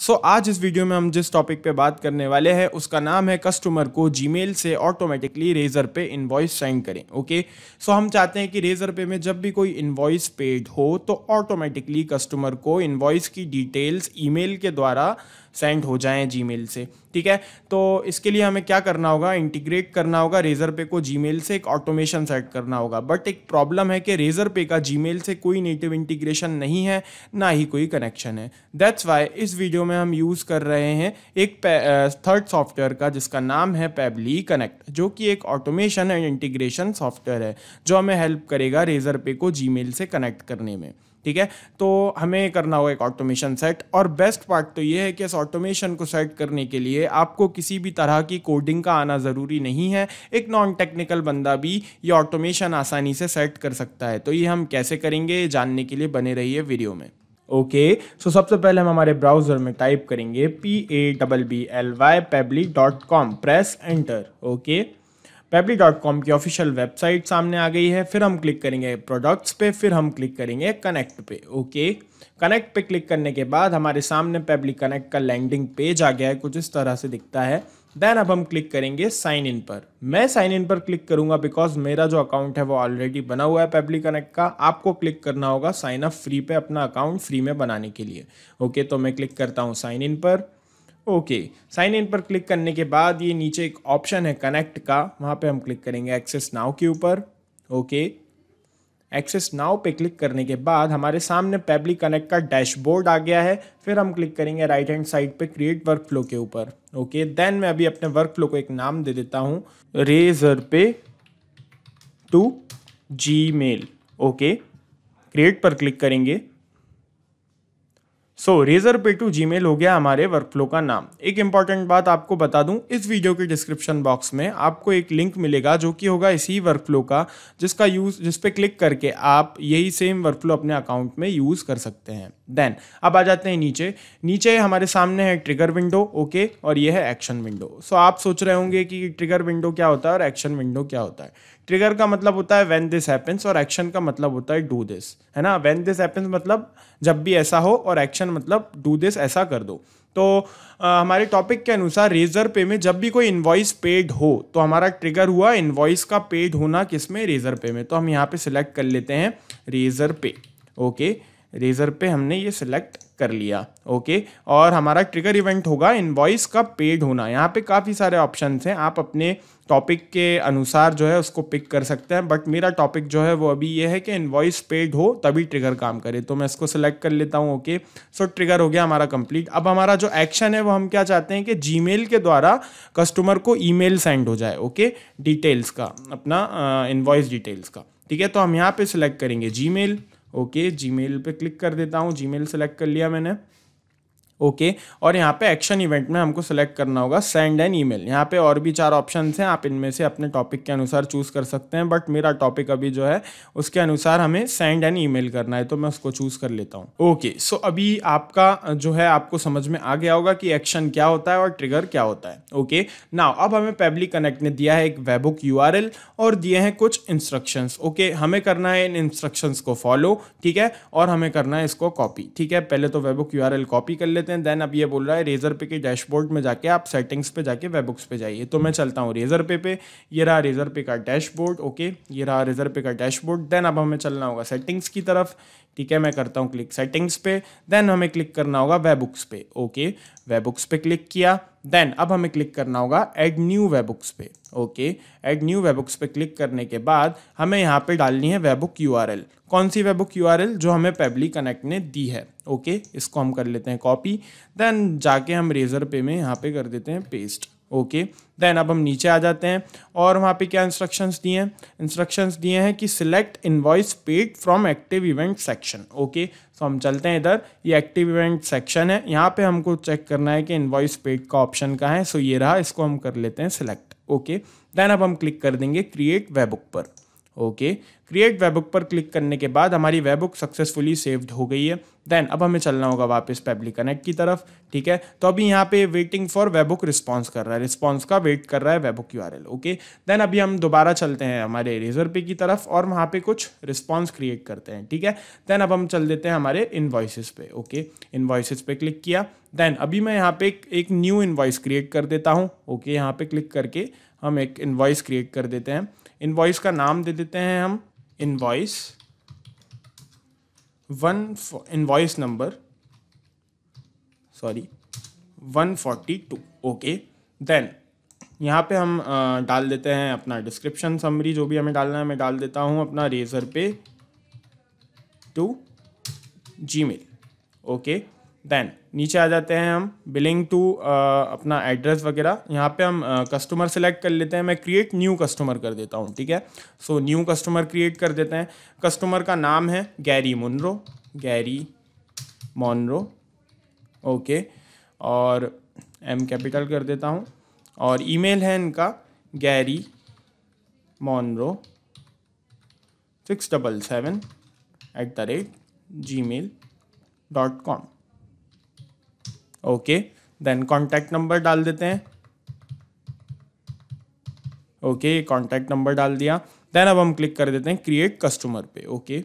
सो so, आज इस video में हम जिस टॉपिक पे बात करने वाले हैं उसका नाम है कस्टमर को जीमेल से automatically Razorpay invoice send करें ओके सो so, हम चाहते हैं कि रेजर पे में जब भी कोई इन्वॉइस पेड हो तो ऑटोमेटिकली कस्टमर को इन्वॉइस की डिटेल्स ईमेल के द्वारा सेंड हो जाएं जी से ठीक है तो इसके लिए हमें क्या करना होगा इंटीग्रेट करना होगा रेजर पे को जी से एक ऑटोमेशन सेट करना होगा बट एक प्रॉब्लम है कि रेजर पे का जी से कोई नेटिव इंटीग्रेशन नहीं है ना ही कोई कनेक्शन है दैट्स वाई इस वीडियो में हम यूज़ कर रहे हैं एक थर्ड सॉफ्टवेयर का जिसका नाम है पेबली कनेक्ट जो कि एक ऑटोमेशन एंड इंटीग्रेशन सॉफ्टवेयर है जो हमें हेल्प करेगा रेजर पे को जी से कनेक्ट करने में ठीक है तो हमें करना होगा एक ऑटोमेशन सेट और बेस्ट पार्ट तो ये है कि इस ऑटोमेशन को सेट करने के लिए आपको किसी भी तरह की कोडिंग का आना ज़रूरी नहीं है एक नॉन टेक्निकल बंदा भी ये ऑटोमेशन आसानी से सेट कर सकता है तो ये हम कैसे करेंगे जानने के लिए बने रहिए वीडियो में ओके okay, सो so सबसे पहले हम हमारे ब्राउज़र में टाइप करेंगे P A double B L Y Pabbly dot com press enter okay okay? Pabbly की ऑफिशियल वेबसाइट सामने आ गई है फिर हम क्लिक करेंगे प्रोडक्ट्स पे फिर हम क्लिक करेंगे कनेक्ट पे ओके कनेक्ट पे क्लिक करने के बाद हमारे सामने पेपली कनेक्ट का लैंडिंग पेज आ गया है कुछ इस तरह से दिखता है देन अब हम क्लिक करेंगे साइन इन पर मैं साइन इन पर क्लिक करूंगा बिकॉज मेरा जो अकाउंट है वो ऑलरेडी बना हुआ है पेबली कनेक्ट का आपको क्लिक करना होगा साइन अप फ्री पे अपना अकाउंट फ्री में बनाने के लिए ओके okay, तो मैं क्लिक करता हूँ साइन इन पर ओके साइन इन पर क्लिक करने के बाद ये नीचे एक ऑप्शन है कनेक्ट का वहाँ पे हम क्लिक करेंगे एक्सेस नाव के ऊपर ओके एक्सेस नाव पे क्लिक करने के बाद हमारे सामने पेबली कनेक्ट का डैशबोर्ड आ गया है फिर हम क्लिक करेंगे राइट हैंड साइड पे क्रिएट वर्क फ्लो के ऊपर ओके देन मैं अभी अपने वर्क फ्लो को एक नाम दे देता हूँ Razorpay to Gmail okay create पर क्लिक करेंगे सो रेजर पे टू जी हो गया हमारे वर्कफ्लो का नाम एक इंपॉर्टेंट बात आपको बता दूं इस वीडियो के डिस्क्रिप्शन बॉक्स में आपको एक लिंक मिलेगा जो कि होगा इसी वर्कफ्लो का जिसका यूज़ जिस पे क्लिक करके आप यही सेम वर्कफ्लो अपने अकाउंट में यूज़ कर सकते हैं देन अब आ जाते हैं नीचे नीचे हमारे सामने है ट्रिगर विंडो ओके और यह है एक्शन विंडो सो आप सोच रहे होंगे कि ट्रिगर विंडो क्या होता है और एक्शन विंडो क्या होता है ट्रिगर का मतलब होता है व्हेन दिस हैपेंस और एक्शन का मतलब होता है डू दिस है ना व्हेन दिस हैपेंस मतलब जब भी ऐसा हो और एक्शन मतलब डू दिस ऐसा कर दो तो आ, हमारे टॉपिक के अनुसार रेजर पे में जब भी कोई इन्वॉइस पेड हो तो हमारा ट्रिगर हुआ इन्वॉइस का पेड होना किस में रेजर पे में तो हम यहाँ पे सिलेक्ट कर लेते हैं रेजर पे ओके okay. रेज़र पे हमने ये सिलेक्ट कर लिया ओके और हमारा ट्रिगर इवेंट होगा इन्वॉइस का पेड होना यहाँ पे काफ़ी सारे ऑप्शन हैं आप अपने टॉपिक के अनुसार जो है उसको पिक कर सकते हैं बट मेरा टॉपिक जो है वो अभी ये है कि इन्वॉइस पेड हो तभी ट्रिगर काम करे तो मैं इसको सिलेक्ट कर लेता हूँ ओके सो ट्रिगर हो गया हमारा कंप्लीट अब हमारा जो एक्शन है वो हम क्या चाहते हैं कि जी के द्वारा कस्टमर को ई सेंड हो जाए ओके डिटेल्स का अपना इन्वॉइस डिटेल्स का ठीक है तो हम यहाँ पर सिलेक्ट करेंगे जी ओके जी मेल पर क्लिक कर देता हूँ जी मेल सेलेक्ट कर लिया मैंने ओके okay, और यहाँ पे एक्शन इवेंट में हमको सेलेक्ट करना होगा सेंड एन ईमेल यहाँ पे और भी चार ऑप्शन हैं आप इनमें से अपने टॉपिक के अनुसार चूज़ कर सकते हैं बट मेरा टॉपिक अभी जो है उसके अनुसार हमें सेंड एन ईमेल करना है तो मैं उसको चूज़ कर लेता हूँ ओके सो अभी आपका जो है आपको समझ में आ गया होगा कि एक्शन क्या होता है और ट्रिगर क्या होता है ओके okay, ना अब हमें पेबली कनेक्ट ने दिया है एक वेबुक यू और दिए हैं कुछ इंस्ट्रक्शन ओके okay, हमें करना है इन इंस्ट्रक्शंस को फॉलो ठीक है और हमें करना है इसको कॉपी ठीक है पहले तो वेबुक यू कॉपी कर लेते लेते हैं देन अब ये बोल रहा है रेजर पे के डैशबोर्ड में जाके आप सेटिंग्स पे जाके वेबुक्स पे जाइए तो मैं चलता हूँ रेजर पे पे ये रहा रेजर पे का डैशबोर्ड ओके ये रहा रेजर पे का डैशबोर्ड देन अब हमें चलना होगा सेटिंग्स की तरफ ठीक है मैं करता हूँ क्लिक सेटिंग्स पे देन हमें क्लिक करना होगा वेब बुक्स पे ओके वेब बुक्स पे क्लिक किया देन अब हमें क्लिक करना होगा एड न्यू वेब बुक्स पे okay add new webhooks पे क्लिक करने के बाद हमें यहाँ पे डालनी है वेब बुक यू कौन सी वेब बुक यू जो हमें पेबली कनेक्ट ने दी है ओके इसको हम कर लेते हैं कॉपी देन जाके हम रेजर पे में यहाँ पे कर देते हैं पेस्ट ओके देन अब हम नीचे आ जाते हैं और वहाँ पे क्या इंस्ट्रक्शंस दिए हैं इंस्ट्रक्शंस दिए हैं कि select invoice paid from active event section okay so हम चलते हैं इधर ये एक्टिव इवेंट सेक्शन है यहाँ पे हमको चेक करना है कि इनवॉइस पेड का ऑप्शन कहाँ है सो so ये रहा इसको हम कर लेते हैं सिलेक्ट ओके देन अब हम क्लिक कर देंगे क्रिएट वेबुक पर ओके क्रिएट बुक पर क्लिक करने के बाद हमारी बुक सक्सेसफुली सेव्ड हो गई है देन अब हमें चलना होगा वापस पेबली कनेक्ट की तरफ ठीक है तो अभी यहाँ पे वेटिंग फॉर बुक रिस्पॉन्स कर रहा है रिस्पॉन्स का वेट कर रहा है वेबुक यू ओके देन अभी हम दोबारा चलते हैं हमारे रेजर पे की तरफ और वहाँ पे कुछ रिस्पॉन्स क्रिएट करते हैं ठीक है देन अब हम चल देते हैं हमारे इन्वाइसिस पे ओके इन्वाइसिस पे क्लिक किया देन अभी मैं यहाँ पे एक न्यू इन्वाइस क्रिएट कर देता हूँ ओके यहाँ पे क्लिक करके हम एक इन्वाइस क्रिएट कर देते हैं इनवॉइस का नाम दे देते हैं हम invoice one invoice number sorry one forty two okay then यहाँ पे हम डाल देते हैं अपना डिस्क्रिप्शन समरी जो भी हमें डालना है मैं डाल देता हूँ अपना Razorpay to Gmail okay then नीचे आ जाते हैं हम बिलिंग टू uh, अपना एड्रेस वगैरह यहाँ पे हम कस्टमर uh, सेलेक्ट कर लेते हैं मैं क्रिएट न्यू कस्टमर कर देता हूँ ठीक है सो न्यू कस्टमर क्रिएट कर देते हैं कस्टमर का नाम है Gary Munro Gary Monroe okay और एम कैपिटल कर देता हूँ और ईमेल है इनका Gary Monroe six double seven at the rate ji mail dot com okay then contact number डाल देते हैं ओके कॉन्टैक्ट नंबर डाल दिया देन अब हम क्लिक कर देते हैं क्रिएट कस्टमर पे okay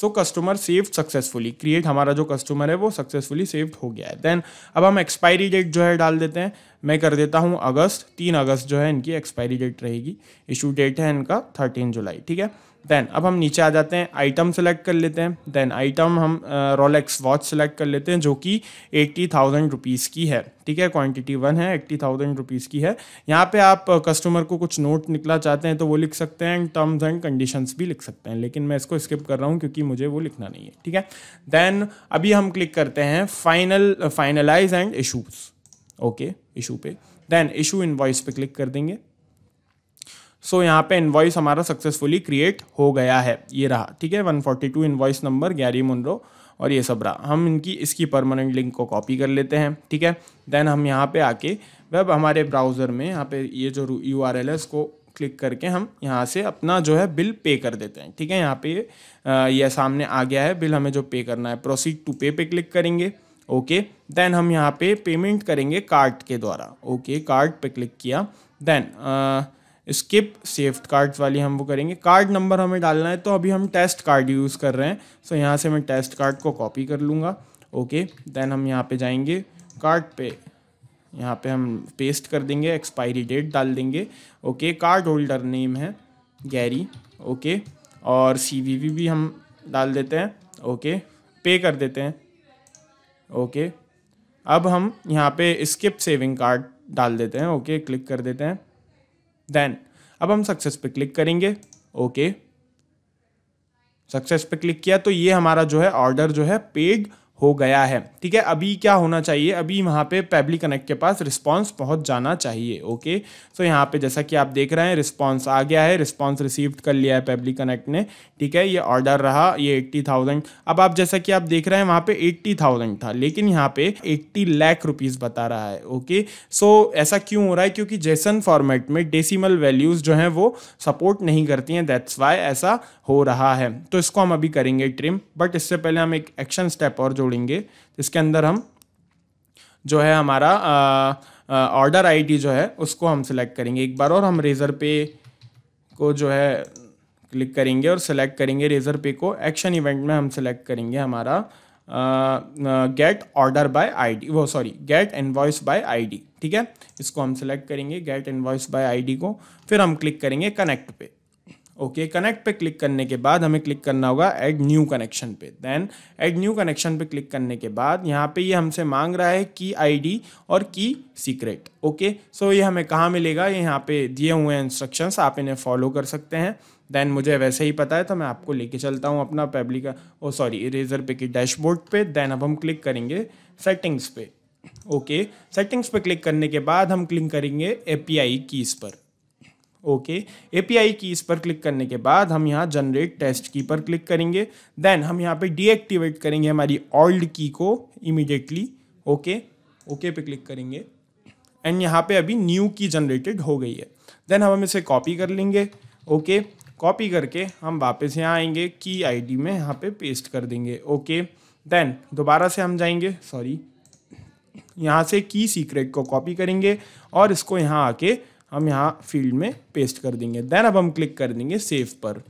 so customer saved successfully create हमारा जो कस्टमर है वो सक्सेसफुली सेव्ड हो गया है देन अब हम एक्सपायरी डेट जो है डाल देते हैं मैं कर देता हूँ अगस्त तीन अगस्त जो है इनकी एक्सपायरी डेट रहेगी इशू डेट है इनका थर्टीन जुलाई ठीक है देन अब हम नीचे आ जाते हैं आइटम सेलेक्ट कर लेते हैं देन आइटम हम रोलेक्स वॉच सेलेक्ट कर लेते हैं जो कि एट्टी थाउजेंड रुपीज़ की है ठीक है क्वांटिटी वन है एट्टी थाउजेंड रुपीज़ की है यहाँ पे आप कस्टमर को कुछ नोट निकला चाहते हैं तो वो लिख सकते हैं टर्म्स एंड कंडीशंस भी लिख सकते हैं लेकिन मैं इसको स्किप कर रहा हूँ क्योंकि मुझे वो लिखना नहीं है ठीक है देन अभी हम क्लिक करते हैं final finalize and issues okay issue पे देन इशू इनवॉइस पे क्लिक कर देंगे सो so, यहाँ पे इन्वाइस हमारा सक्सेसफुली क्रिएट हो गया है ये रहा ठीक है 142 forty two invoice number Gary Munro और ये सब रहा हम इनकी इसकी परमानेंट लिंक को कॉपी कर लेते हैं ठीक है देन हम यहाँ पे आके वेब हमारे ब्राउज़र में यहाँ पे ये जो यू आर एल है इसको क्लिक करके हम यहाँ से अपना जो है बिल पे कर देते हैं ठीक है यहाँ पे ये सामने आ गया है बिल हमें जो पे करना है प्रोसीड टू पे पे क्लिक करेंगे ओके देन हम यहाँ पे पेमेंट करेंगे कार्ड के द्वारा ओके कार्ड पे क्लिक किया देन स्किप सेफ्ड कार्ड्स वाली हम वो करेंगे कार्ड नंबर हमें डालना है तो अभी हम टेस्ट कार्ड यूज़ कर रहे हैं सो यहाँ से मैं टेस्ट कार्ड को कॉपी कर लूँगा ओके देन हम यहाँ पे जाएंगे कार्ड पे यहाँ पे हम पेस्ट कर देंगे एक्सपायरी डेट डाल देंगे ओके कार्ड होल्डर नेम है गैरी ओके और वी भी हम डाल देते हैं ओके पे कर देते हैं ओके अब हम यहाँ पे स्किप सेविंग कार्ड डाल देते हैं ओके क्लिक कर देते हैं देन अब हम सक्सेस पे क्लिक करेंगे ओके सक्सेस पे क्लिक किया तो ये हमारा जो है ऑर्डर जो है पेड हो गया है ठीक है अभी क्या होना चाहिए अभी वहाँ पे पेबली कनेक्ट के पास रिस्पांस पहुँच जाना चाहिए ओके सो यहाँ पे जैसा कि आप देख रहे हैं रिस्पांस आ गया है रिस्पांस रिसीव्ड कर लिया है पेबली कनेक्ट ने ठीक है ये ऑर्डर रहा ये एट्टी थाउजेंड अब आप जैसा कि आप देख रहे हैं वहाँ पे एट्टी थाउजेंड था लेकिन यहाँ पे एट्टी लाख रुपीज़ बता रहा है ओके सो ऐसा क्यों हो रहा है क्योंकि जैसन फॉर्मेट में डेसीमल वैल्यूज़ जो हैं वो सपोर्ट नहीं करती हैं दैट्स वाई ऐसा हो रहा है तो इसको हम अभी करेंगे ट्रिम बट इससे पहले हम एक एक्शन स्टेप और जोड़ जोड़ेंगे इसके अंदर हम जो है हमारा ऑर्डर आईडी जो है उसको हम सिलेक्ट करेंगे एक बार और हम रेज़र पे को जो है क्लिक करेंगे और सिलेक्ट करेंगे रेज़र पे को एक्शन इवेंट में हम सिलेक्ट करेंगे हमारा गेट ऑर्डर बाय आईडी वो sorry get invoice by ID ठीक है इसको हम सिलेक्ट करेंगे गेट इनवॉइस बाय आईडी को फिर हम क्लिक करेंगे कनेक्ट पे ओके कनेक्ट पे क्लिक करने के बाद हमें क्लिक करना होगा एड न्यू कनेक्शन पे देन एड न्यू कनेक्शन पे क्लिक करने के बाद यहाँ पे ये यह हमसे मांग रहा है की आईडी और की सीक्रेट ओके सो ये हमें कहाँ मिलेगा ये यहाँ पे दिए हुए हैं इंस्ट्रक्शंस आप इन्हें फॉलो कर सकते हैं देन मुझे वैसे ही पता है तो मैं आपको लेके चलता हूँ अपना पेब्लिक ओ सॉरी इरेजर पे की डैशबोर्ड पे देन अब हम क्लिक करेंगे सेटिंग्स पे ओके सेटिंग्स पे क्लिक करने के बाद हम क्लिक करेंगे आई कीज़ पर ओके ए पी की इस पर क्लिक करने के बाद हम यहाँ जनरेट टेस्ट की पर क्लिक करेंगे देन हम यहाँ पे डीएक्टिवेट करेंगे हमारी ऑल्ड की को इमिडिएटली ओके ओके पे क्लिक करेंगे एंड यहाँ पे अभी न्यू की जनरेटेड हो गई है देन हम इसे कॉपी कर लेंगे ओके कॉपी करके हम वापस यहाँ आएंगे की आईडी में यहाँ पे पेस्ट कर देंगे ओके देन दोबारा से हम जाएंगे सॉरी यहाँ से की सीक्रेट को कॉपी करेंगे और इसको यहाँ आके हम यहाँ फील्ड में पेस्ट कर देंगे देन अब हम क्लिक कर देंगे सेव पर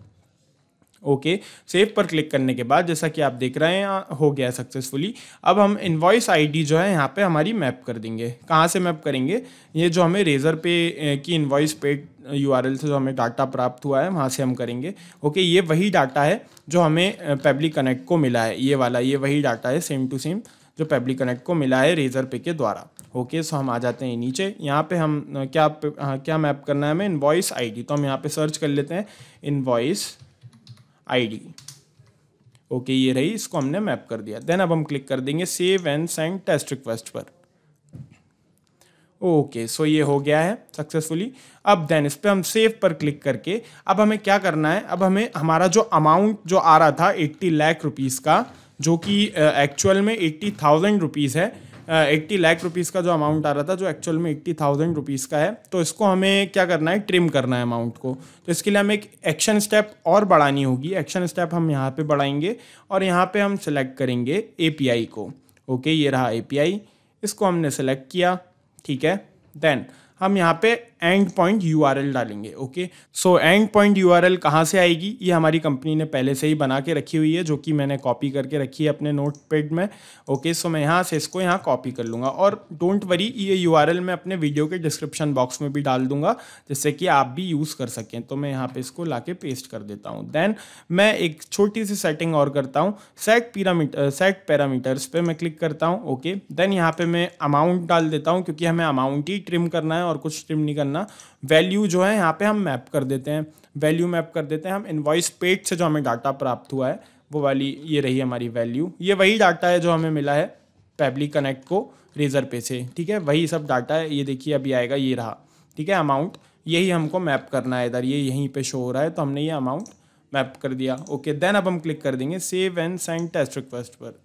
ओके okay, सेव पर क्लिक करने के बाद जैसा कि आप देख रहे हैं हो गया सक्सेसफुली अब हम इन्वॉइस आईडी जो है यहाँ पे हमारी मैप कर देंगे कहाँ से मैप करेंगे ये जो हमें रेजर पे की इन्वॉइस पेड यू से जो हमें डाटा प्राप्त हुआ है वहाँ से हम करेंगे ओके okay, ये वही डाटा है जो हमें पब्लिक कनेक्ट को मिला है ये वाला ये वही डाटा है सेम टू सेम जो पब्लिक कनेक्ट को मिला है रेजर पे के द्वारा ओके सो हम आ जाते हैं नीचे यहाँ पे हम क्या क्या मैप करना है हमें इनवॉइस आईडी तो हम यहाँ पे सर्च कर लेते हैं इनवॉइस आईडी ओके ये रही इसको हमने मैप कर दिया देन अब हम क्लिक कर देंगे save and send test request पर ओके सो ये हो गया है सक्सेसफुली अब देन इस पर हम सेव पर क्लिक करके अब हमें क्या करना है अब हमें हमारा जो अमाउंट जो आ रहा था एट्टी लाख रुपीज़ का जो कि एक्चुअल में एट्टी थाउजेंड रुपीज़ है एट्टी लाख रुपीज़ का जो अमाउंट आ रहा था जो एक्चुअल में एट्टी थाउजेंड रुपीज़ का है तो इसको हमें क्या करना है ट्रिम करना है अमाउंट को तो इसके लिए हमें एक एक्शन स्टेप और बढ़ानी होगी एक्शन स्टेप हम यहाँ पर बढ़ाएंगे और यहाँ पर हम सिलेक्ट करेंगे ए को ओके ये रहा ए इसको हमने सेलेक्ट किया ठीक है देन हम यहाँ पे एंड पॉइंट यू डालेंगे okay so endpoint U R कहाँ से आएगी ये हमारी कंपनी ने पहले से ही बना के रखी हुई है जो कि मैंने कॉपी करके रखी है अपने नोट पेड में ओके okay, सो so मैं यहाँ से इसको यहाँ कॉपी कर लूँगा और डोंट वरी ये यू मैं अपने वीडियो के डिस्क्रिप्शन बॉक्स में भी डाल दूंगा जिससे कि आप भी यूज़ कर सकें तो मैं यहाँ पर पे इसको ला पेस्ट कर देता हूँ देन मैं एक छोटी सी सेटिंग और करता हूँ सेट पीरामीटर सेट पैरामीटर्स पर मैं क्लिक करता हूँ ओके देन यहाँ पे मैं अमाउंट डाल देता हूँ क्योंकि हमें अमाउंट ही ट्रिम करना है और कुछ स्ट्रीम नहीं करना वैल्यू जो है यहाँ पे हम मैप कर देते हैं वैल्यू मैप कर देते हैं हम इन्वॉइस पेड से जो हमें डाटा प्राप्त हुआ है वो वाली ये रही हमारी वैल्यू ये वही डाटा है जो हमें मिला है पैबली कनेक्ट को रेजर पे से ठीक है वही सब डाटा है ये देखिए अभी आएगा ये रहा ठीक है अमाउंट यही हमको मैप करना है इधर ये यहीं पे शो हो रहा है तो हमने ये अमाउंट मैप कर दिया ओके देन अब हम क्लिक कर देंगे save and send test request पर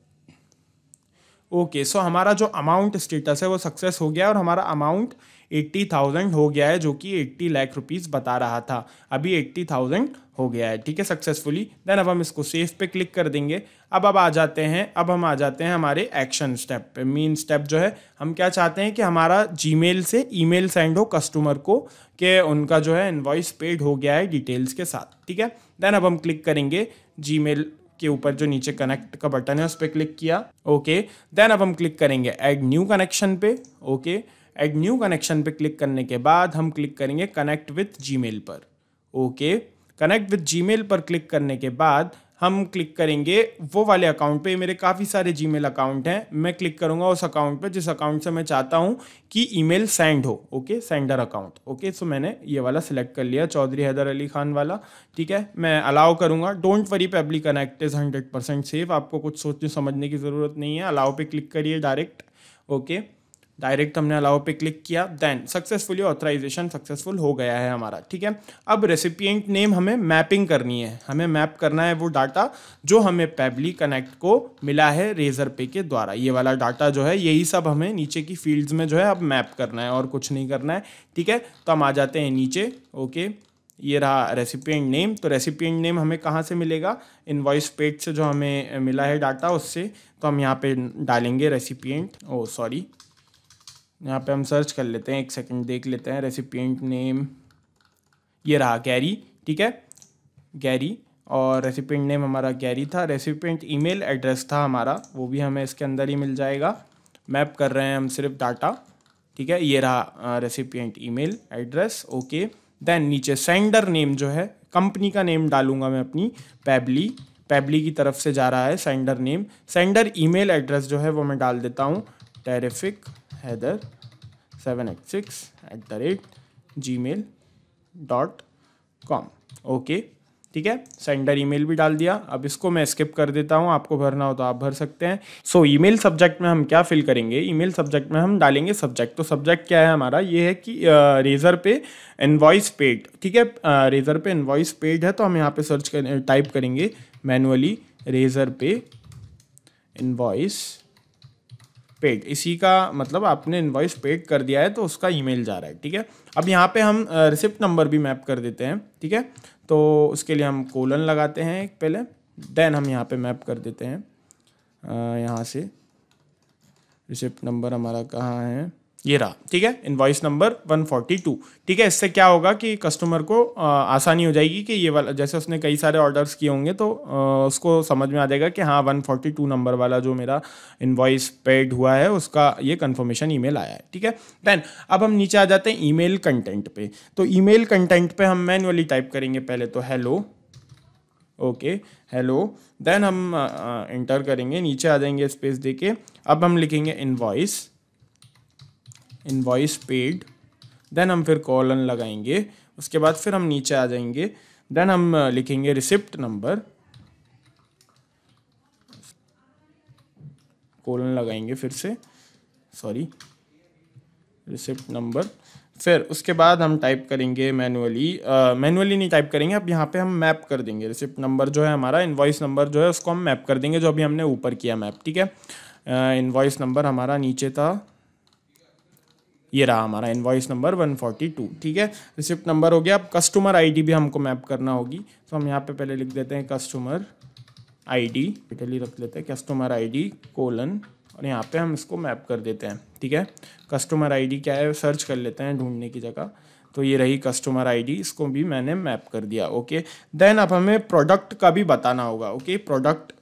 ओके सो हमारा जो अमाउंट स्टेटस है वो सक्सेस हो गया और हमारा अमाउंट एट्टी थाउजेंड हो गया है जो कि एट्टी लाख रुपीज़ बता रहा था अभी एट्टी थाउजेंड हो गया है ठीक है सक्सेसफुली देन अब हम इसको सेफ पे क्लिक कर देंगे अब अब आ जाते हैं अब हम आ जाते हैं हमारे एक्शन स्टेप पे मेन स्टेप जो है हम क्या चाहते हैं कि हमारा जी से ई सेंड हो कस्टमर को कि उनका जो है इन्वॉइस पेड हो गया है डिटेल्स के साथ ठीक है देन अब हम क्लिक करेंगे जी के ऊपर जो नीचे कनेक्ट का बटन है उस पर क्लिक किया ओके देन अब हम क्लिक करेंगे एड न्यू कनेक्शन पे okay okay. Add new connection पे क्लिक करने के बाद हम क्लिक करेंगे कनेक्ट विथ जी पर ओके कनेक्ट विथ जी पर क्लिक करने के बाद हम क्लिक करेंगे वो वाले अकाउंट पे मेरे काफ़ी सारे जी अकाउंट हैं मैं क्लिक करूँगा उस अकाउंट पे जिस अकाउंट से मैं चाहता हूँ कि ईमेल सेंड हो okay sender account okay so मैंने ये वाला सिलेक्ट कर लिया चौधरी हैदर अली खान वाला ठीक है मैं अलाउ करूँगा don't worry public connect is hundred percent safe आपको कुछ सोचने समझने की ज़रूरत नहीं है अलाउ पर क्लिक करिए डायरेक्ट ओके okay? डायरेक्ट हमने अलाउ पे क्लिक किया देन सक्सेसफुली ऑथराइजेशन सक्सेसफुल हो गया है हमारा ठीक है अब रेसिपिएंट नेम हमें मैपिंग करनी है हमें मैप करना है वो डाटा जो हमें पेबली कनेक्ट को मिला है रेजर पे के द्वारा ये वाला डाटा जो है यही सब हमें नीचे की फील्ड्स में जो है अब मैप करना है और कुछ नहीं करना है ठीक है तो हम आ जाते हैं नीचे ओके ये रहा रेसिपियंट नेम तो रेसिपियंट नेम हमें कहाँ से मिलेगा इनवॉइस पेड से जो हमें मिला है डाटा उससे तो हम यहाँ पे डालेंगे रेसिपियंट ओ सॉरी यहाँ पे हम सर्च कर लेते हैं एक सेकंड देख लेते हैं रेसिपियंट नेम ये रहा गैरी ठीक है गैरी और रेसिपियंट नेम हमारा गैरी था रेसिपियंट ईमेल एड्रेस था हमारा वो भी हमें इसके अंदर ही मिल जाएगा मैप कर रहे हैं हम सिर्फ डाटा ठीक है ये रहा recipient email address okay then नीचे सेंडर नेम जो है कंपनी का नेम डालूंगा मैं अपनी पैबली पैबली की तरफ से जा रहा है sender name sender email address जो है वो मैं डाल देता हूँ terrific Haider seven eight six at the rate ji mail dot com okay ठीक है सेंडर ईमेल भी डाल दिया अब इसको मैं स्किप कर देता हूँ आपको भरना हो तो आप भर सकते हैं सो ईमेल सब्जेक्ट में हम क्या फिल करेंगे ईमेल सब्जेक्ट में हम डालेंगे सब्जेक्ट तो सब्जेक्ट क्या है हमारा ये है कि रेजर पे इनवॉइस पेड ठीक है रेजर पे इनवॉइस पेड है तो हम यहाँ पे सर्च कर टाइप करेंगे manually Razorpay invoice paid इसी का मतलब आपने इन्वाइस पेड कर दिया है तो उसका ईमेल जा रहा है ठीक है अब यहाँ पे हम रिसिप्ट नंबर भी मैप कर देते हैं ठीक है तो उसके लिए हम कोलन लगाते हैं पहले देन हम यहाँ पे मैप कर देते हैं यहाँ से रिसिप्ट नंबर हमारा कहाँ है ये रहा ठीक है वॉइस नंबर 142 ठीक है इससे क्या होगा कि कस्टमर को आ, आसानी हो जाएगी कि ये वाला जैसे उसने कई सारे ऑर्डर्स किए होंगे तो आ, उसको समझ में आ जाएगा कि हाँ 142 नंबर वाला जो मेरा इनवॉइस पेड हुआ है उसका ये कंफर्मेशन ईमेल आया है ठीक है देन अब हम नीचे आ जाते हैं ईमेल कंटेंट पे तो ईमेल कंटेंट पे हम मैनुअली टाइप करेंगे पहले तो हेलो ओके हेलो देन हम इंटर करेंगे नीचे आ जाएंगे स्पेस दे के अब हम लिखेंगे इन्वॉइस इन्वाइस पेड देन हम फिर कॉलन लगाएंगे उसके बाद फिर हम नीचे आ जाएंगे देन हम लिखेंगे रिसिप्ट नंबर कोलन लगाएंगे फिर से सॉरी रिसिप्ट नंबर फिर उसके बाद हम टाइप करेंगे मैनुअली मैनुअली नहीं टाइप करेंगे अब यहाँ पे हम मैप कर देंगे रिसिप्ट नंबर जो है हमारा इन्वॉइस नंबर जो है उसको हम मैप कर देंगे जो अभी हमने ऊपर किया मैप ठीक है इन्वाइस नंबर हमारा नीचे था ये रहा हमारा इन्वॉइस नंबर 142 ठीक है रिसिप्ट नंबर हो गया अब कस्टमर आईडी भी हमको मैप करना होगी तो हम यहाँ पे पहले लिख देते हैं कस्टमर आईडी डी रख लेते हैं कस्टमर आईडी कोलन और यहाँ पे हम इसको मैप कर देते हैं ठीक है कस्टमर आईडी क्या है सर्च कर लेते हैं ढूंढने की जगह तो ये रही कस्टमर आईडी इसको भी मैंने मैप कर दिया ओके देन अब हमें प्रोडक्ट का भी बताना होगा ओके प्रोडक्ट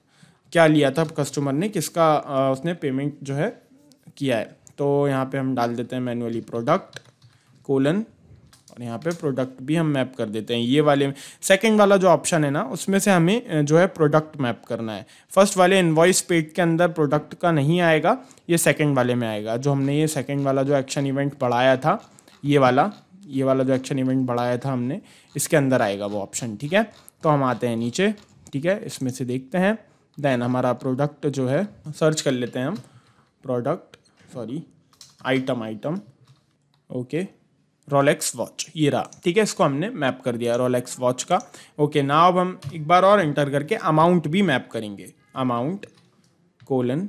क्या लिया था कस्टमर ने किसका आ, उसने पेमेंट जो है किया है तो यहाँ पे हम डाल देते हैं मैनुअली प्रोडक्ट कोलन और यहाँ पे प्रोडक्ट भी हम मैप कर देते हैं ये वाले में सेकेंड वाला जो ऑप्शन है ना उसमें से हमें जो है प्रोडक्ट मैप करना है फर्स्ट वाले इन्वॉइस पेड के अंदर प्रोडक्ट का नहीं आएगा ये सेकेंड वाले में आएगा जो हमने ये सेकेंड वाला जो एक्शन इवेंट बढ़ाया था ये वाला ये वाला जो एक्शन इवेंट बढ़ाया था हमने इसके अंदर आएगा वो ऑप्शन ठीक है तो हम आते हैं नीचे ठीक है इसमें से देखते हैं देन हमारा प्रोडक्ट जो है सर्च कर लेते हैं हम product sorry item item okay Rolex watch ये रहा ठीक है इसको हमने मैप कर दिया रोलेक्स वॉच का ओके ना अब हम एक बार और एंटर करके अमाउंट भी मैप करेंगे अमाउंट कोलन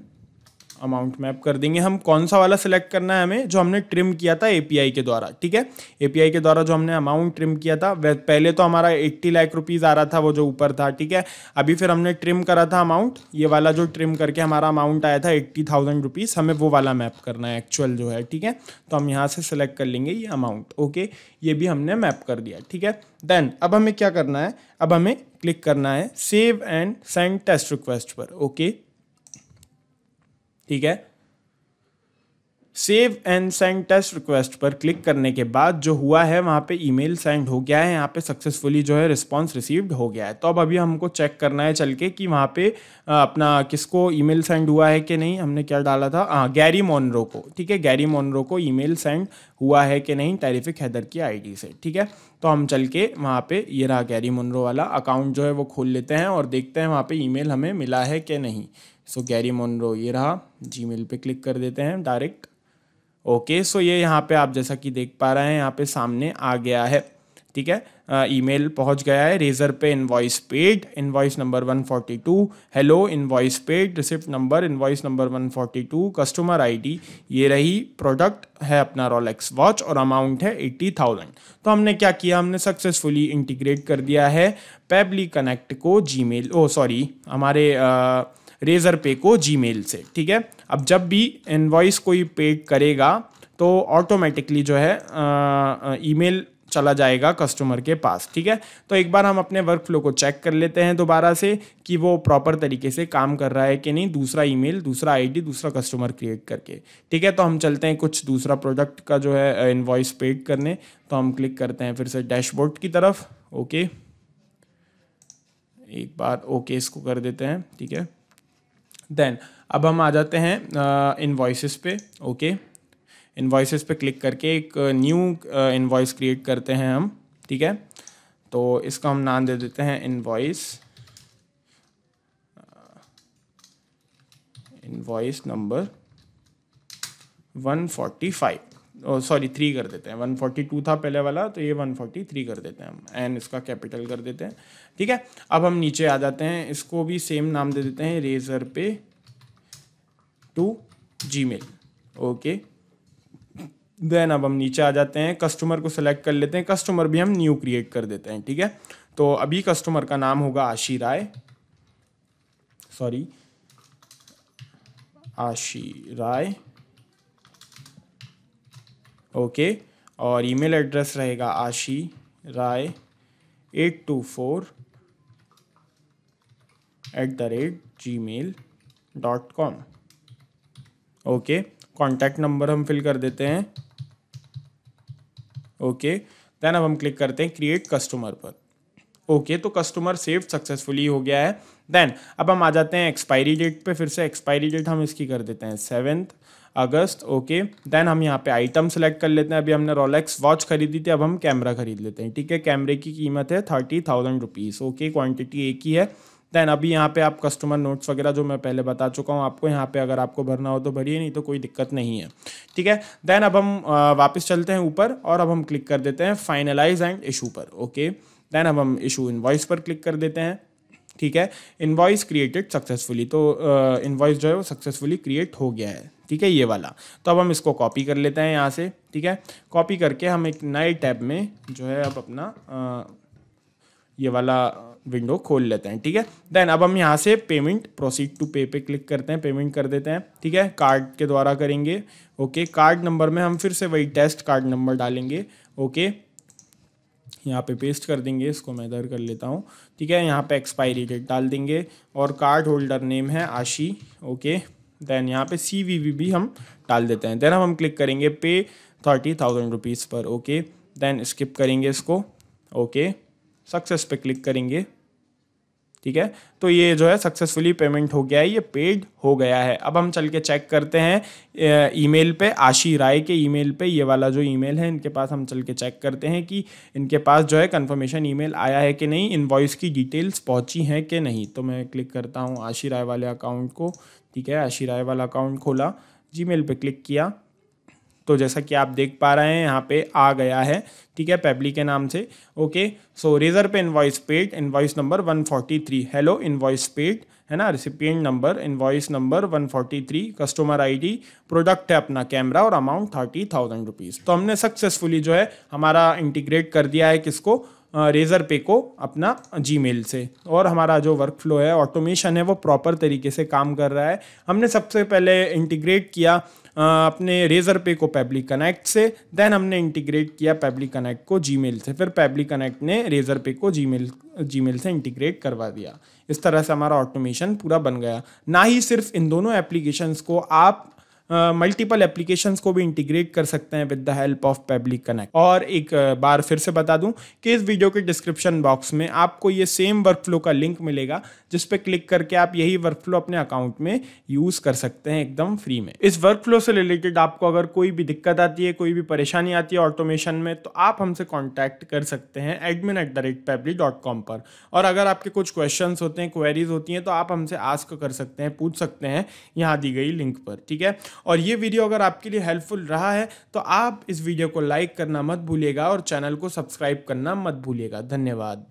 अमाउंट मैप कर देंगे हम कौन सा वाला सिलेक्ट करना है हमें जो हमने ट्रिम किया था एपीआई के द्वारा ठीक है एपीआई के द्वारा जो हमने अमाउंट ट्रिम किया था वह पहले तो हमारा एट्टी लाख रुपीज़ आ रहा था वो जो ऊपर था ठीक है अभी फिर हमने ट्रिम करा था अमाउंट ये वाला जो ट्रिम करके हमारा अमाउंट आया था एट्टी थाउजेंड रुपीज़ हमें वो वाला मैप करना है एक्चुअल जो है ठीक है तो हम यहाँ से सिलेक्ट कर लेंगे ये अमाउंट ओके ये भी हमने मैप कर दिया ठीक है देन अब हमें क्या करना है अब हमें क्लिक करना है save and send test request पर ओके ठीक है save and send test request पर क्लिक करने के बाद जो हुआ है वहाँ पे ईमेल सेंड हो गया है यहाँ पे सक्सेसफुली जो है रिस्पांस रिसीव्ड हो गया है तो अब अभी हमको चेक करना है चल के कि वहाँ पे अपना किसको ईमेल सेंड हुआ है कि नहीं हमने क्या डाला था हाँ गैरी मोनरो को ठीक है गैरी मोनरो को ईमेल सेंड हुआ है कि नहीं टेरिफिक हैदर की आईडी से ठीक है तो हम चल के वहाँ पर ये रहा गैरी मोनरो वाला अकाउंट जो है वो खोल लेते हैं और देखते हैं वहाँ पर ई हमें मिला है कि नहीं सो गैरी मोनरो ये रहा जी मेल पर क्लिक कर देते हैं डायरेक्ट ओके सो ये यहाँ पे आप जैसा कि देख पा रहे हैं यहाँ पे सामने आ गया है ठीक है ईमेल पहुँच गया है Razorpay invoice paid invoice number 142 hello invoice paid receipt number invoice number 142 customer ID ये रही प्रोडक्ट है अपना रोलेक्स वॉच और अमाउंट है 80,000 तो हमने क्या किया हमने सक्सेसफुली इंटीग्रेट कर दिया है पेबली कनेक्ट को जीमेल ओ सॉरी हमारे आ, रेज़र पे को मेल से ठीक है अब जब भी इन्वॉइस कोई पे करेगा तो ऑटोमेटिकली जो है ईमेल चला जाएगा कस्टमर के पास ठीक है तो एक बार हम अपने वर्क फ्लो को चेक कर लेते हैं दोबारा से कि वो प्रॉपर तरीके से काम कर रहा है कि नहीं दूसरा ईमेल दूसरा आईडी दूसरा कस्टमर क्रिएट करके ठीक है तो हम चलते हैं कुछ दूसरा प्रोडक्ट का जो है इन्वॉइस पेड करने तो हम क्लिक करते हैं फिर से डैशबोर्ड की तरफ ओके एक बार ओके इसको कर देते हैं ठीक है देन अब हम आ जाते हैं इन्वाइसेस uh, पे ओके इन्वाइसेस पे क्लिक करके एक न्यू वॉइस क्रिएट करते हैं हम ठीक है तो इसका हम नाम दे देते हैं invoice number one forty five sorry oh, three कर देते हैं वन फोर्टी टू था पहले वाला तो ये वन फोर्टी थ्री कर देते हैं हम एंड इसका कैपिटल कर देते हैं ठीक है अब हम नीचे आ जाते हैं इसको भी सेम नाम दे देते हैं Razorpay to Gmail okay then अब हम नीचे आ जाते हैं कस्टमर को सिलेक्ट कर लेते हैं कस्टमर भी हम न्यू क्रिएट कर देते हैं ठीक है तो अभी कस्टमर का नाम होगा आशी राय सॉरी आशी राय ओके और ईमेल एड्रेस रहेगा Aashi Rai at two four at the rate ji mail dot com okay contact number हम फिल कर देते हैं ओके okay. देन अब हम क्लिक करते हैं क्रिएट कस्टमर पर ओके okay, तो कस्टमर सेव सक्सेसफुली हो गया है देन अब हम आ जाते हैं एक्सपायरी डेट पे फिर से एक्सपायरी डेट हम इसकी कर देते हैं सेवेंथ अगस्त ओके देन हम यहाँ पे आइटम सेलेक्ट कर लेते हैं अभी हमने रोलेक्स वॉच खरीदी थी अब हम कैमरा खरीद लेते हैं ठीक है कैमरे की कीमत है thirty thousand rupees okay quantity एक ही है देन अभी यहाँ पे आप कस्टमर नोट्स वगैरह जो मैं पहले बता चुका हूँ आपको यहाँ पे अगर आपको भरना हो तो भरिए नहीं तो कोई दिक्कत नहीं है ठीक है देन अब हम वापस चलते हैं ऊपर और अब हम क्लिक कर देते हैं फाइनलाइज एंड इशू पर ओके देन अब हम इशू इन पर क्लिक कर देते हैं ठीक है इन्वाइस क्रिएटेड सक्सेसफुली तो uh, जो है वो सक्सेसफुली क्रिएट हो गया है ठीक है ये वाला तो अब हम इसको कॉपी कर लेते हैं यहाँ से ठीक है कॉपी करके हम एक नए टैब में जो है अब अपना आ, ये वाला विंडो खोल लेते हैं ठीक है देन अब हम यहाँ से पेमेंट प्रोसीड टू पे पे क्लिक करते हैं पेमेंट कर देते हैं ठीक है कार्ड के द्वारा करेंगे ओके कार्ड नंबर में हम फिर से वही टेस्ट कार्ड नंबर डालेंगे ओके यहाँ पे पेस्ट कर देंगे इसको मैं इधर कर लेता हूँ ठीक है यहाँ पे एक्सपायरी डेट डाल देंगे और कार्ड होल्डर नेम है आशी ओके देन यहाँ पे सी वी भी हम डाल देते हैं देन हम हम क्लिक करेंगे पे थर्टी थाउजेंड रुपीज़ पर ओके देन स्किप करेंगे इसको ओके सक्सेस पे क्लिक करेंगे ठीक है तो ये जो है सक्सेसफुली पेमेंट हो गया है ये पेड हो गया है अब हम चल के चेक करते हैं ईमेल पे आशी राय के ईमेल पे ये वाला जो ईमेल है इनके पास हम चल के चेक करते हैं कि इनके पास जो है कंफर्मेशन ईमेल आया है कि नहीं वॉइस की डिटेल्स पहुंची हैं कि नहीं तो मैं क्लिक करता हूँ आशी राय वाले अकाउंट को ठीक है आशी राय वाला अकाउंट खोला जी पे क्लिक किया तो जैसा कि आप देख पा रहे हैं यहाँ पे आ गया है ठीक है पेबली के नाम से okay so Razorpay invoice paid invoice number 143 hello invoice paid है ना recipient number invoice number 143 customer ID product है अपना कैमरा और अमाउंट थर्टी थाउजेंड रुपीज़ तो हमने सक्सेसफुली जो है हमारा इंटीग्रेट कर दिया है किसको रेज़र पे को अपना जीमेल से और हमारा जो वर्क फ्लो है ऑटोमेशन है वो प्रॉपर तरीके से काम कर रहा है हमने सबसे पहले इंटीग्रेट किया अपने रेजर पे को पेबली कनेक्ट से देन हमने इंटीग्रेट किया पेबली कनेक्ट को जी से फिर पेबली कनेक्ट ने रेजर पे को जी जीमेल से इंटीग्रेट करवा दिया इस तरह से हमारा ऑटोमेशन पूरा बन गया ना ही सिर्फ इन दोनों एप्लीकेशंस को आप मल्टीपल uh, एप्लीकेशंस को भी इंटीग्रेट कर सकते हैं with the help of Pabbly connect और एक बार फिर से बता दूं कि इस वीडियो के डिस्क्रिप्शन बॉक्स में आपको ये सेम वर्कफ्लो का लिंक मिलेगा जिस पे क्लिक करके आप यही वर्कफ्लो अपने अकाउंट में यूज़ कर सकते हैं एकदम फ्री में इस वर्कफ्लो से रिलेटेड आपको अगर कोई भी दिक्कत आती है कोई भी परेशानी आती है ऑटोमेशन में तो आप हमसे कॉन्टैक्ट कर सकते हैं admin at the rate dot com पर और अगर आपके कुछ क्वेश्चन होते हैं क्वेरीज होती हैं तो आप हमसे आस्क कर सकते हैं पूछ सकते हैं यहाँ दी गई लिंक पर ठीक है और ये वीडियो अगर आपके लिए हेल्पफुल रहा है तो आप इस वीडियो को लाइक करना मत भूलिएगा और चैनल को सब्सक्राइब करना मत भूलिएगा धन्यवाद